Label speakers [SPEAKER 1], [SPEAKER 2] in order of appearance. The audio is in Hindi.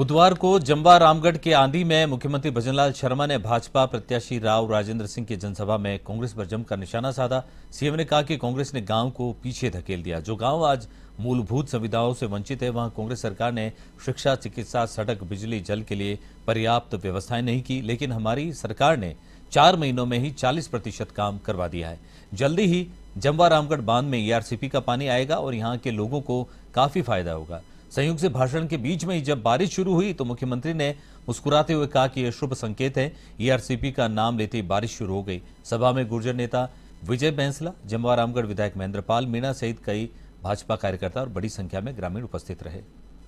[SPEAKER 1] बुधवार को जम्बा रामगढ़ के आंधी में मुख्यमंत्री भजनलाल शर्मा ने भाजपा प्रत्याशी राव राजेंद्र सिंह की जनसभा में कांग्रेस पर जमकर निशाना साधा सीएम ने कहा कि कांग्रेस ने गांव को पीछे धकेल दिया जो गांव आज मूलभूत सुविधाओं से वंचित है वहां कांग्रेस सरकार ने शिक्षा चिकित्सा सड़क बिजली जल के लिए पर्याप्त व्यवस्थाएं नहीं की लेकिन हमारी सरकार ने चार महीनों में ही चालीस प्रतिशत काम करवा दिया है जल्दी ही जम्बा रामगढ़ बांध में ईआरसीपी e का पानी आएगा और यहाँ के लोगों को काफी फायदा होगा संयुक्त से भाषण के बीच में ही जब बारिश शुरू हुई तो मुख्यमंत्री ने मुस्कुराते हुए कहा कि यह शुभ संकेत है ईआरसीपी e का नाम लेते ही बारिश शुरू हो गई सभा में गुर्जर नेता विजय बैंसला जमवा रामगढ़ विधायक महेंद्र पाल मीणा सहित कई भाजपा कार्यकर्ता और बड़ी संख्या में ग्रामीण उपस्थित रहे